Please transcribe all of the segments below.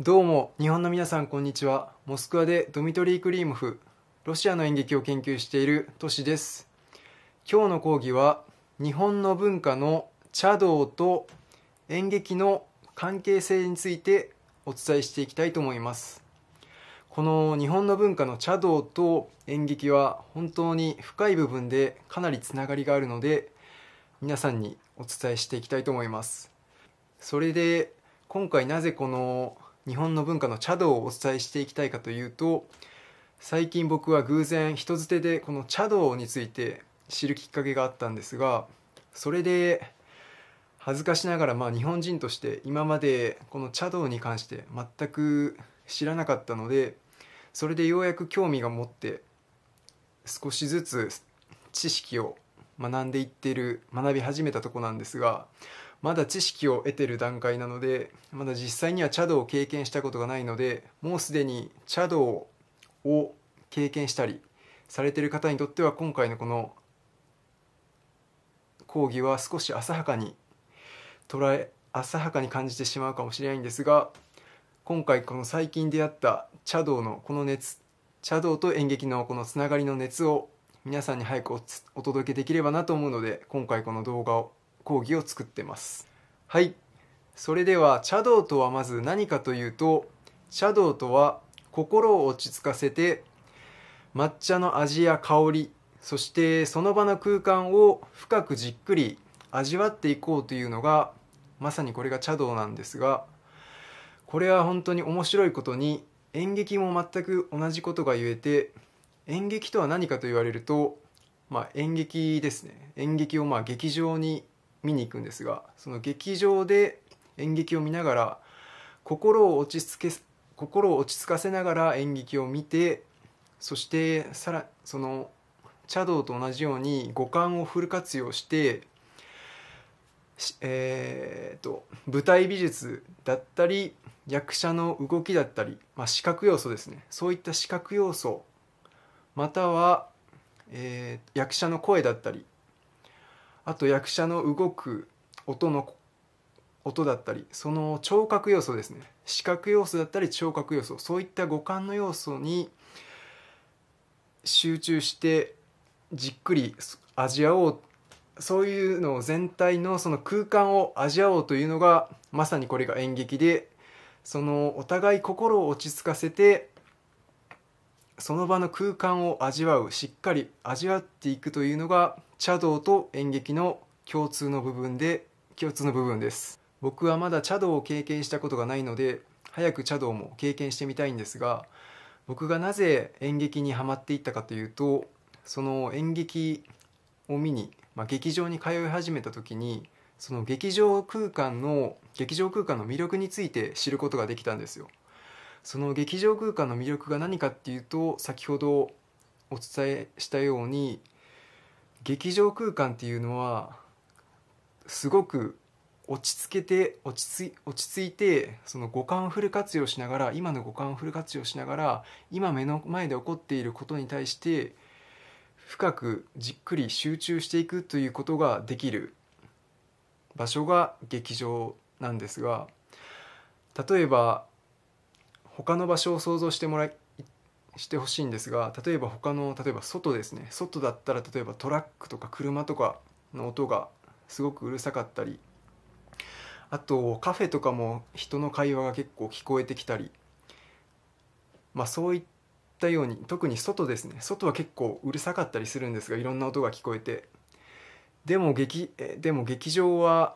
どうも日本の皆さんこんにちはモスクワでドミトリー・クリームフロシアの演劇を研究しているトシです今日の講義は日本の文化の茶道と演劇の関係性についてお伝えしていきたいと思いますこの日本の文化の茶道と演劇は本当に深い部分でかなりつながりがあるので皆さんにお伝えしていきたいと思いますそれで今回なぜこの日本の文化の茶道をお伝えしていきたいかというと最近僕は偶然人づてでこの茶道について知るきっかけがあったんですがそれで恥ずかしながらまあ日本人として今までこの茶道に関して全く知らなかったのでそれでようやく興味が持って少しずつ知識を学んでいってる学び始めたとこなんですがまだ知識を得てる段階なのでまだ実際には茶道を経験したことがないのでもうすでに茶道を経験したりされてる方にとっては今回のこの講義は少し浅はかに捉え浅はかに感じてしまうかもしれないんですが今回この最近出会った茶道のこの熱茶道と演劇のこのつながりの熱を皆さんに早くお届けできればなと思うので今回この動画を講義を作ってますはいそれでは茶道とはまず何かというと茶道とは心を落ち着かせて抹茶の味や香りそしてその場の空間を深くじっくり味わっていこうというのがまさにこれが茶道なんですがこれは本当に面白いことに演劇も全く同じことが言えて演劇とは何かと言われると、まあ、演劇ですね演劇をまあ劇場に見に行くんですがその劇場で演劇を見ながら心を落ち着け心を落ち着かせながら演劇を見てそしてさらその茶道と同じように五感をフル活用してえーと、と舞台美術だったり役者の動きだったり、まあ、視覚要素ですねそういった視覚要素または、えー、役者の声だったりあと役者の動く音の音だったりその聴覚要素ですね視覚要素だったり聴覚要素そういった五感の要素に集中してじっくり味わおうそういうのを全体のその空間を味わおうというのがまさにこれが演劇でそのお互い心を落ち着かせてその場の空間を味わうしっかり味わっていくというのが茶道と演劇の共通の部分で共通の部分です僕はまだ茶道を経験したことがないので早く茶道も経験してみたいんですが僕がなぜ演劇にハマっていったかというとその演劇を見に、まあ、劇場に通い始めた時にその劇場空間の劇場空間の魅力について知ることができたんですよその劇場空間の魅力が何かっていうと先ほどお伝えしたように劇場空間っていうのはすごく落ち着けて落ち着落ち着いてその五感をフル活用しながら今の五感をフル活用しながら今目の前で起こっていることに対して深くじっくり集中していくということができる場所が劇場なんですが例えば他の場所を想像してもらいしてほしいんですが例えば他の例えば外ですね外だったら例えばトラックとか車とかの音がすごくうるさかったりあとカフェとかも人の会話が結構聞こえてきたりまあそういったように特に外ですね外は結構うるさかったりするんですがいろんな音が聞こえてでも劇でも劇場は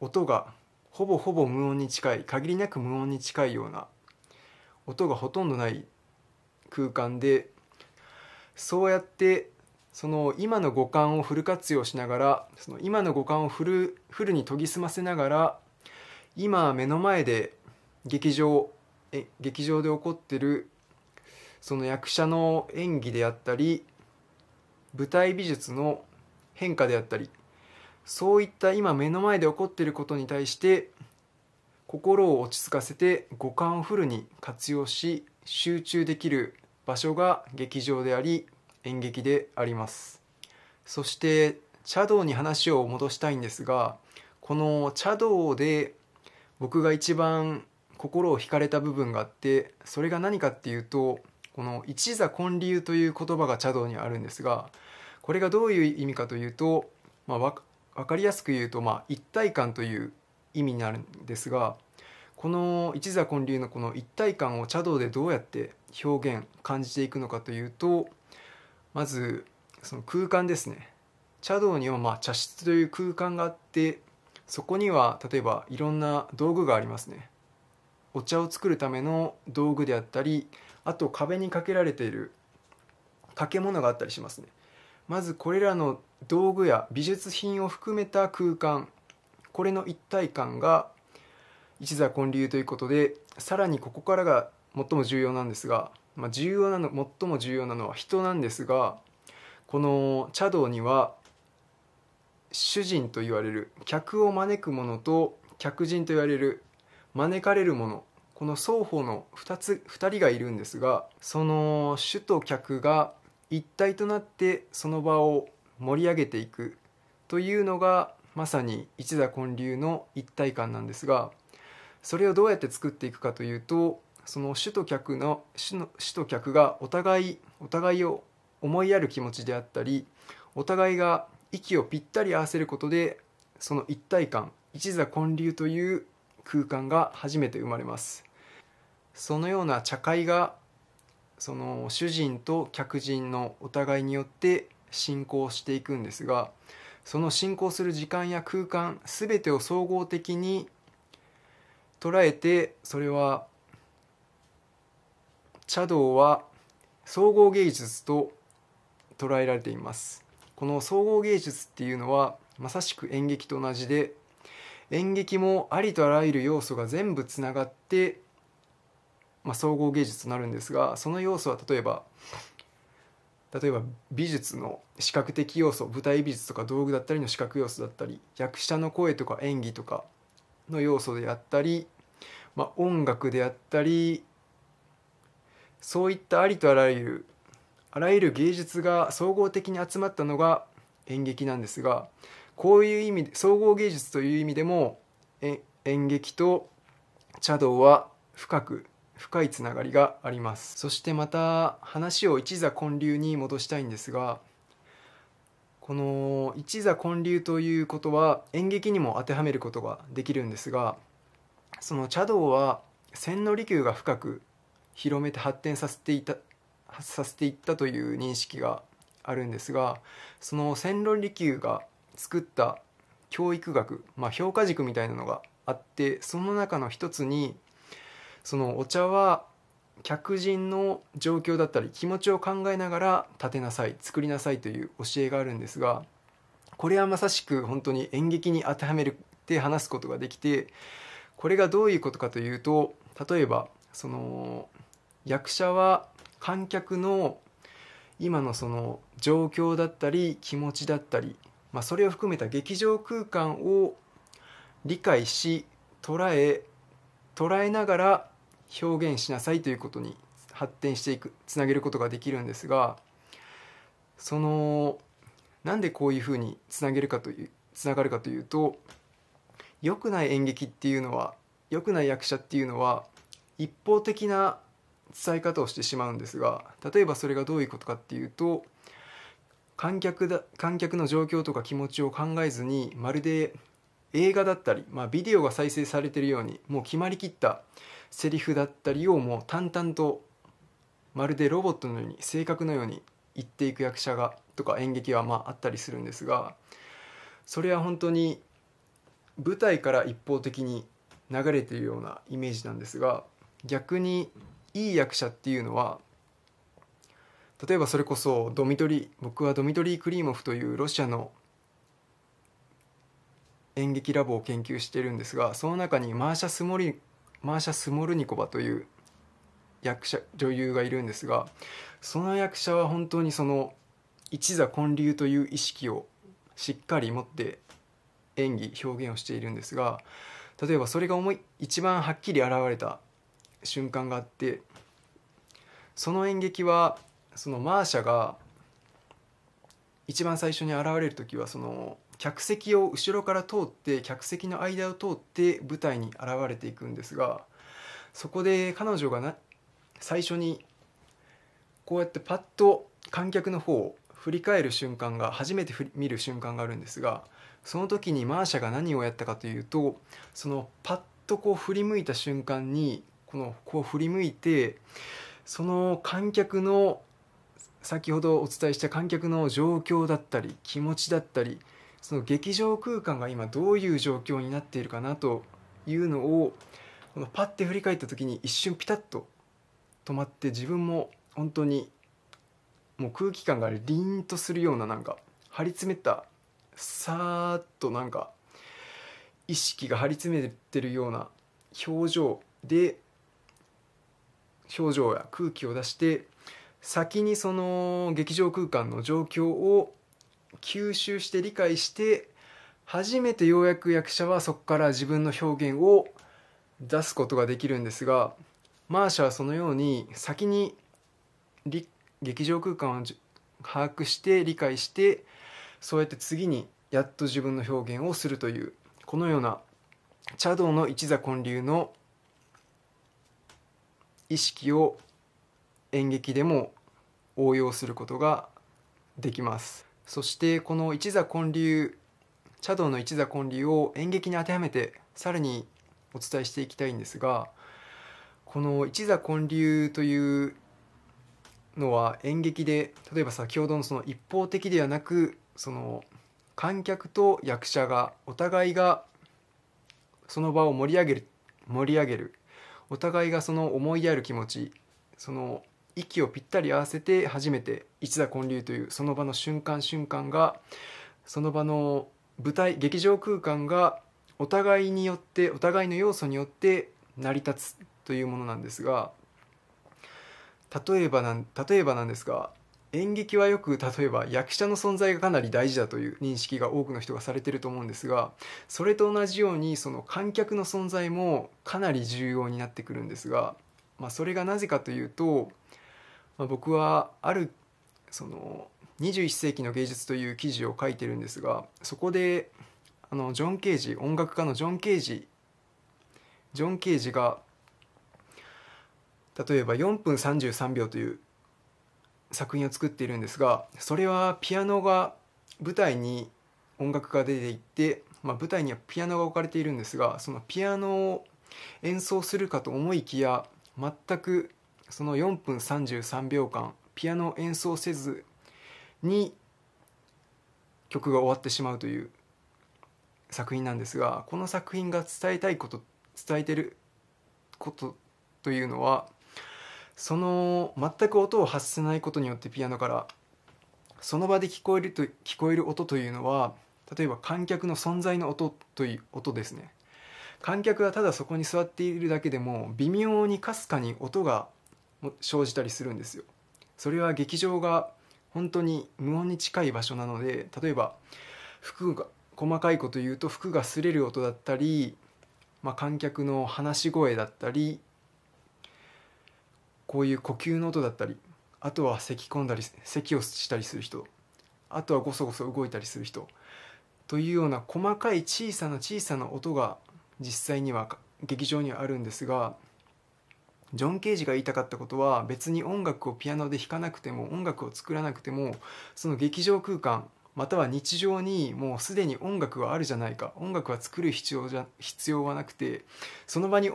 音がほぼほぼ無音に近い限りなく無音に近いような音がほとんどない空間でそうやってその今の五感をフル活用しながらその今の五感をフルフルに研ぎ澄ませながら今目の前で劇場え劇場で起こってるその役者の演技であったり舞台美術の変化であったりそういった今目の前で起こっていることに対して心を落ち着かせて五感をフルに活用し集中できる場所が劇場であり演劇でありますそして茶道に話を戻したいんですがこの茶道で僕が一番心を惹かれた部分があってそれが何かっていうとこの「一座建立」という言葉が茶道にあるんですがこれがどういう意味かというと、まあ、分かりやすく言うと、まあ、一体感という意味になるんですがこの一座建立のこの一体感を茶道でどうやって表現感じていくのかというとまずその空間ですね茶道にはま茶室という空間があってそこには例えばいろんな道具がありますねお茶を作るための道具であったりあと壁にかけられている掛け物があったりしますねまずこれらの道具や美術品を含めた空間これの一体感が一座建立ということでさらにここからが最も重要なんですが、まあ、重要なの最も重要なのは人なんですがこの茶道には主人と言われる客を招くものと客人と言われる招かれるものこの双方の 2, つ2人がいるんですがその主と客が一体となってその場を盛り上げていくというのがまさに一座建立の一体感なんですがそれをどうやって作っていくかというとその主と客の主の主と客がお互いお互いを思いやる気持ちであったりお互いが息をぴったり合わせることでその一体感一座建立という空間が初めて生まれますそのような茶会がその主人と客人のお互いによって進行していくんですがその進行する時間や空間全てを総合的に捉えてそれは茶道は総合芸術と捉えられていますこの総合芸術っていうのはまさしく演劇と同じで演劇もありとあらゆる要素が全部つながって、まあ、総合芸術となるんですがその要素は例えば例えば美術の視覚的要素舞台美術とか道具だったりの視覚要素だったり役者の声とか演技とかの要素であったり、まあ、音楽であったりそういったありとあらゆるあらゆる芸術が総合的に集まったのが演劇なんですがこういう意味で総合芸術という意味でも演劇と茶道は深く深いつながりがありますそしてまた話を一座建立に戻したいんですがこの一座建立ということは演劇にも当てはめることができるんですがその茶道は千利休が深く広めて発展させていたさせていったという認識があるんですがその千利休が作った教育学、まあ、評価軸みたいなのがあってその中の一つにそのお茶は客人の状況だったり気持ちを考えながら立てなさい作りなさいという教えがあるんですがこれはまさしく本当に演劇に当てはめて話すことができてこれがどういうことかというと例えばその役者は観客の今のその状況だったり気持ちだったり、まあ、それを含めた劇場空間を理解し捉え捉えながら表現しなさいということに発展していくつなげることができるんですがそのなんでこういうふうにつなげるかというつながるかというと良くない演劇っていうのは良くない役者っていうのは一方的な伝え方をしてしまうんですが例えばそれがどういうことかっていうと観客だ観客の状況とか気持ちを考えずにまるで映画だったり、まあ、ビデオが再生されてるようにもう決まりきったセリフだったりをもう淡々とまるでロボットのように性格のように言っていく役者がとか演劇はまああったりするんですがそれは本当に舞台から一方的に流れているようなイメージなんですが逆にいい役者っていうのは例えばそれこそドミトリ僕はドミトリー・クリーモフというロシアの演劇ラボを研究してるんですがその中にマーシャ・スモリマーシャ・スモルニコバという役者女優がいるんですがその役者は本当にその一座建立という意識をしっかり持って演技表現をしているんですが例えばそれが思い一番はっきり現れた瞬間があってその演劇はそのマーシャが一番最初に現れる時はその客席を後ろから通って客席の間を通って舞台に現れていくんですがそこで彼女がな最初にこうやってパッと観客の方を振り返る瞬間が初めて見る瞬間があるんですがその時にマーシャが何をやったかというとそのパッとこう振り向いた瞬間にこのこう振り向いてその観客の先ほどお伝えした観客の状況だったり気持ちだったりその劇場空間が今どういう状況になっているかなというのをこのパッて振り返った時に一瞬ピタッと止まって自分も本当にもう空気感がんとするようななんか張り詰めたさーっとなんか意識が張り詰めてるような表情で表情や空気を出して先にその劇場空間の状況を吸収して理解して初めてようやく役者はそこから自分の表現を出すことができるんですがマーシャはそのように先に劇場空間を把握して理解してそうやって次にやっと自分の表現をするというこのような茶道の一座建立の意識を演劇でも応用することができます。そしてこの一座建立茶道の一座建立を演劇に当てはめてさらにお伝えしていきたいんですがこの一座建立というのは演劇で例えば先ほどのその一方的ではなくその観客と役者がお互いがその場を盛り上げる盛り上げるお互いがその思いやる気持ちその息をぴったり合わせて初めて一座建立というその場の瞬間瞬間がその場の舞台劇場空間がお互いによってお互いの要素によって成り立つというものなんですが例えばなん例えばなんですが演劇はよく例えば役者の存在がかなり大事だという認識が多くの人がされてると思うんですがそれと同じようにその観客の存在もかなり重要になってくるんですが、まあ、それがなぜかというとまあ、僕はあるその21世紀の芸術という記事を書いてるんですがそこであのジョン・ケージ音楽家のジョン・ケージジョン・ケージが例えば4分33秒という作品を作っているんですがそれはピアノが舞台に音楽が出ていって、まあ、舞台にはピアノが置かれているんですがそのピアノを演奏するかと思いきや全くその4分33秒間ピアノを演奏せずに曲が終わってしまうという作品なんですがこの作品が伝えたいこと伝えてることというのはその全く音を発せないことによってピアノからその場で聞こえると聞こえる音というのは例えば観客の存在の音という音ですね観客がただそこに座っているだけでも微妙にかすかに音が生じたりするんですよ。それは劇場が本当に無音に近い場所なので例えば服が細かいこと言うと服が擦れる音だったり、まあ、観客の話し声だったりこういう呼吸の音だったりあとは咳き込んだり咳をしたりする人あとはゴソゴソ動いたりする人というような細かい小さな小さな音が実際には劇場にはあるんですがジョン・ケージが言いたかったことは別に音楽をピアノで弾かなくても音楽を作らなくてもその劇場空間または日常にもうすでに音楽はあるじゃないか音楽は作る必要じゃ必要はなくてその場に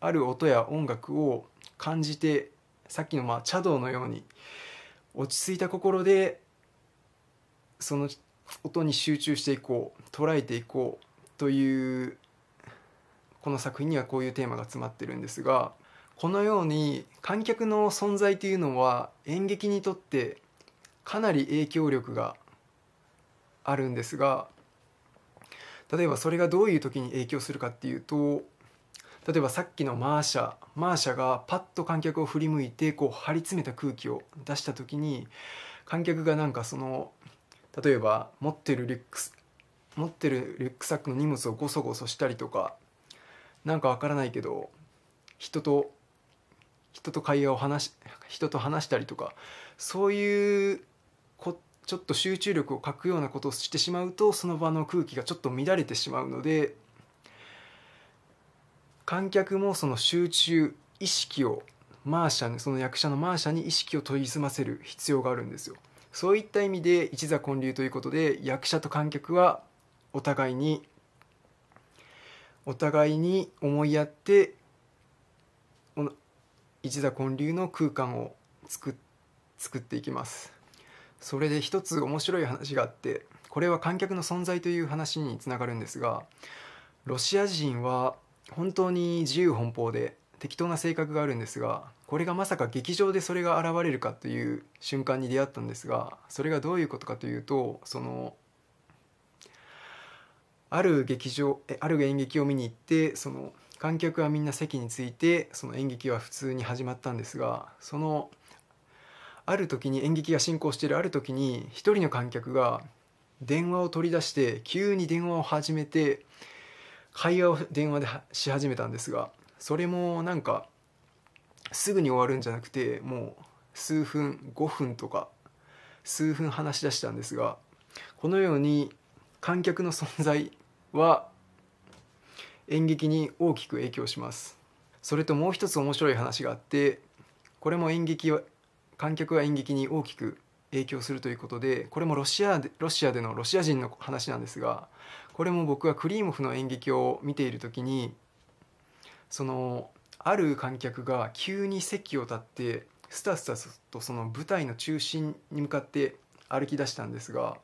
ある音や音楽を感じてさっきのまあ茶道のように落ち着いた心でその音に集中していこう捉えていこうというこの作品にはこういうテーマが詰まってるんですがこのように観客の存在というのは演劇にとってかなり影響力があるんですが例えばそれがどういう時に影響するかっていうと例えばさっきのマーシャマーシャがパッと観客を振り向いてこう張り詰めた空気を出した時に観客がなんかその例えば持ってるリュックス持ってるリュックサックの荷物をゴソゴソしたりとか何かわからないけど人と人と会話を話し人と話したりとかそういうこちょっと集中力を欠くようなことをしてしまうとその場の空気がちょっと乱れてしまうので観客もその集中意識をマーシャにその役者のマーシャに意識を研ぎ澄ませる必要があるんですよ。そういった意味で一座建立ということで役者と観客はお互いにお互いに思いやって一座建立の空間を作作っていきますそれで一つ面白い話があってこれは観客の存在という話につながるんですがロシア人は本当に自由奔放で適当な性格があるんですがこれがまさか劇場でそれが現れるかという瞬間に出会ったんですがそれがどういうことかというとそのある劇場ある演劇を見に行ってその観客はみんな席についてその演劇は普通に始まったんですがそのある時に演劇が進行しているある時に一人の観客が電話を取り出して急に電話を始めて会話を電話でし始めたんですがそれもなんかすぐに終わるんじゃなくてもう数分5分とか数分話し出したんですがこのように観客の存在は演劇に大きく影響しますそれともう一つ面白い話があってこれも演劇は観客は演劇に大きく影響するということでこれもロシアでロシアでのロシア人の話なんですがこれも僕はクリーモフの演劇を見ている時にそのある観客が急に席を立ってスタスタとその舞台の中心に向かって歩き出したんですが、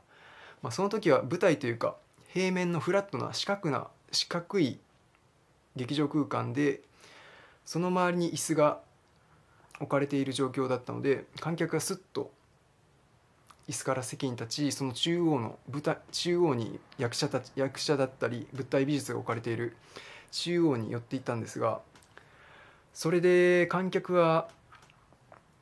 まあ、その時は舞台というか平面のフラットな四角な四角い劇場空間でその周りに椅子が置かれている状況だったので観客がスッと椅子から席に立ちその中央の舞台中央に役者たち役者だったり物体美術が置かれている中央に寄っていったんですがそれで観客は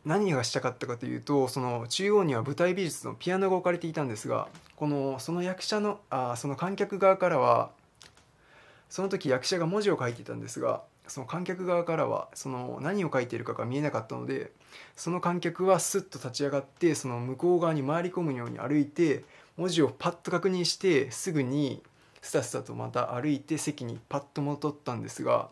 何がしたかったかというとその中央には舞台美術のピアノが置かれていたんですがこのその役者のあその観客側からはその時役者が文字を書いてたんですがその観客側からはその何を書いているかが見えなかったのでその観客はスッと立ち上がってその向こう側に回り込むように歩いて文字をパッと確認してすぐにスタスタとまた歩いて席にパッと戻ったんですが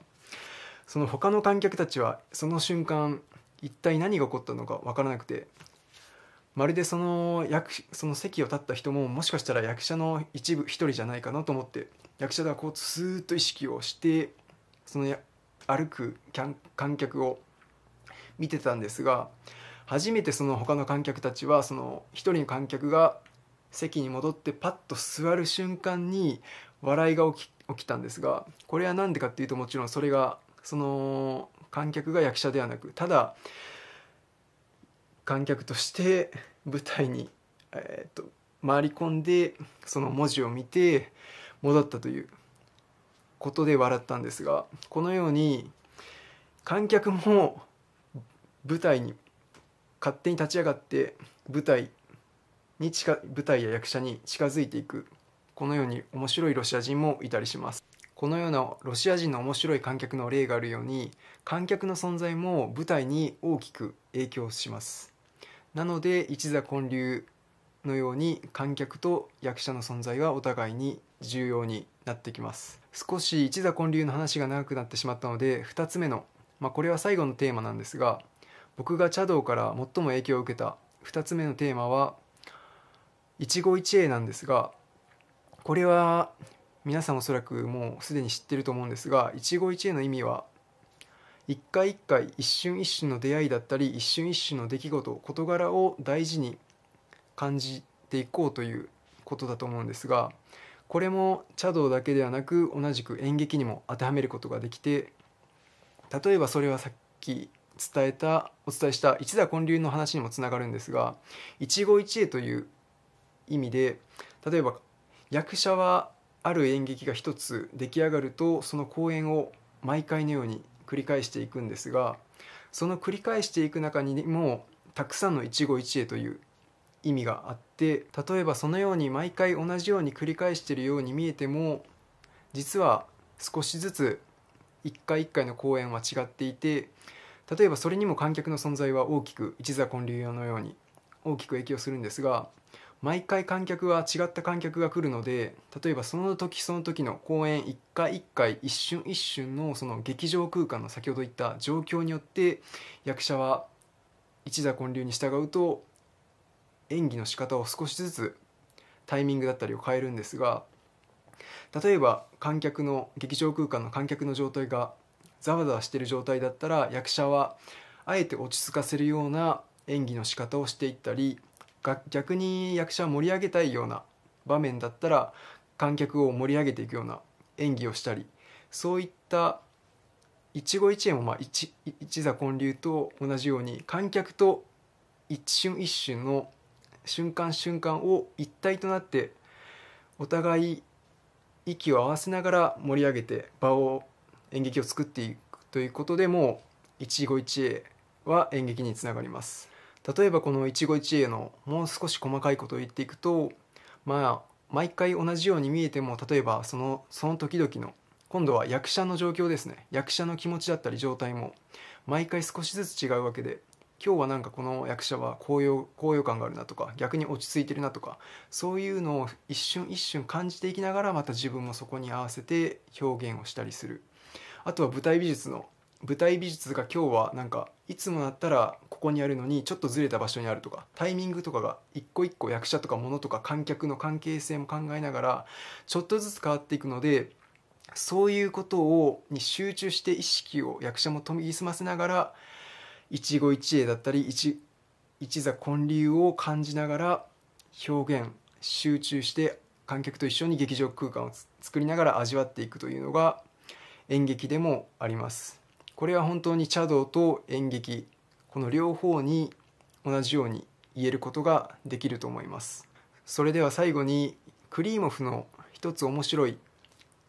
その他の観客たちはその瞬間一体何が起こったのか分からなくてまるでその役その席を立った人ももしかしたら役者の一部一人じゃないかなと思って役者ではこうスーッと意識をしてその歩く観客を見てたんですが初めてその他の観客たちはその一人の観客が席に戻ってパッと座る瞬間に笑いが起きたんですがこれは何でかっていうともちろんそれがその観客が役者ではなくただ観客として舞台に、えー、と回り込んでその文字を見て戻ったということで笑ったんですがこのように観客も舞台に勝手に立ち上がって舞台に近舞台や役者に近づいていくこのように面白いロシア人もいたりしますこのようなロシア人の面白い観客の例があるように観客の存在も舞台に大きく影響しますなので一座建立のように観客と役者の存在はお互いに重要になってきます少し一座建立の話が長くなってしまったので2つ目の、まあ、これは最後のテーマなんですが僕が茶道から最も影響を受けた2つ目のテーマは一期一会なんですがこれは皆さんおそらくもうすでに知ってると思うんですが一期一会の意味は一回一回一瞬一瞬の出会いだったり一瞬一瞬の出来事事柄を大事に感じていこうということだと思うんですがこれも茶道だけではなく同じく演劇にも当てはめることができて例えばそれはさっき伝えたお伝えした一座建立の話にもつながるんですが一期一会という意味で例えば役者はある演劇が一つ出来上がるとその公演を毎回のように繰り返していくんですがその繰り返していく中にもたくさんの一期一会という意味があって例えばそのように毎回同じように繰り返しているように見えても実は少しずつ一回一回の公演は違っていて例えばそれにも観客の存在は大きく一座建立用のように大きく影響するんですが毎回観客は違った観客が来るので例えばその時その時の公演一回一回一瞬一瞬のその劇場空間の先ほど言った状況によって役者は一座建立に従うと演技の仕方を少しずつタイミングだったりを変えるんですが例えば観客の劇場空間の観客の状態がざわざわしてる状態だったら役者はあえて落ち着かせるような演技の仕方をしていったり逆に役者を盛り上げたいような場面だったら観客を盛り上げていくような演技をしたりそういった一期一会も、まあ一、一座建立と同じように観客と一瞬一瞬の瞬間瞬間を一体となってお互い息を合わせながら盛り上げて場を演劇を作っていくということでも一期一会は演劇につながります。例えばこの一期一会のもう少し細かいことを言っていくとまあ毎回同じように見えても例えばそのその時々の今度は役者の状況ですね役者の気持ちだったり状態も毎回少しずつ違うわけで今日はなんかこの役者は高揚高揚感があるなとか逆に落ち着いてるなとかそういうのを一瞬一瞬感じていきながらまた自分もそこに合わせて表現をしたりするあとは舞台美術の舞台美術が今日はなんかいつもだったらここにあるのにちょっとずれた場所にあるとかタイミングとかが一個一個役者とか物とか観客の関係性も考えながらちょっとずつ変わっていくのでそういうことをに集中して意識を役者も研ぎ澄ませながら一期一会だったり一一座建立を感じながら表現集中して観客と一緒に劇場空間を作りながら味わっていくというのが演劇でもあります。これは本当に茶道と演劇この両方に同じように言えることができると思いますそれでは最後にクリーモフの一つ面白い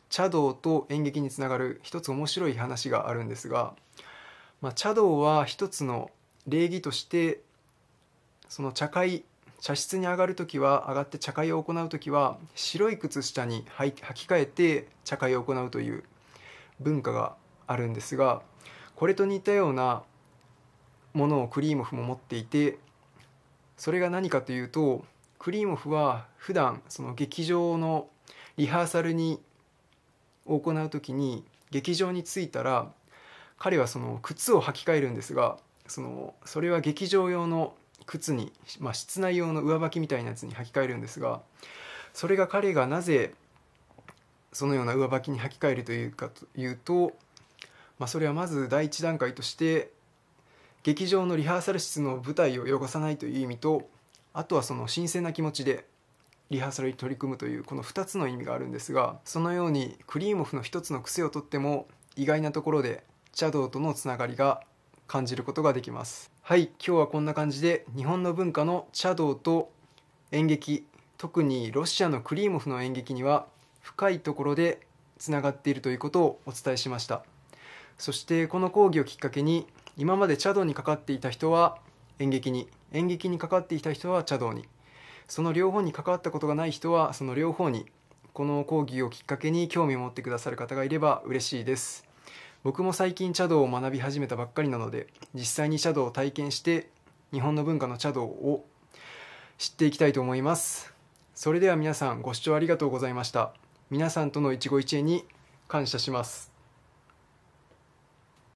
茶道と演劇につながる一つ面白い話があるんですが、まあ、茶道は一つの礼儀としてその茶会茶室に上がる時は上がって茶会を行う時は白い靴下に履き替えて茶会を行うという文化があるんですがこれと似たようなものをクリーモフも持っていてそれが何かというとクリームフは普段その劇場のリハーサルに行う時に劇場に着いたら彼はその靴を履き替えるんですがそのそれは劇場用の靴に、まあ、室内用の上履きみたいなやつに履き替えるんですがそれが彼がなぜそのような上履きに履き替えるというかというとまあ、それはまず第一段階として劇場のリハーサル室の舞台を汚さないという意味とあとはその新鮮な気持ちでリハーサルに取り組むというこの2つの意味があるんですがそのようにクリーモフの1つの癖をとっても意外なところでド道とのつながりが感じることができますはい今日はこんな感じで日本の文化の茶道と演劇特にロシアのクリーモフの演劇には深いところでつながっているということをお伝えしました。そしてこの講義をきっかけに今まで茶道にかかっていた人は演劇に演劇にかかっていた人は茶道にその両方にかわったことがない人はその両方にこの講義をきっかけに興味を持ってくださる方がいれば嬉しいです僕も最近茶道を学び始めたばっかりなので実際に茶道を体験して日本の文化の茶道を知っていきたいと思いますそれでは皆さんご視聴ありがとうございました皆さんとの一期一会に感謝します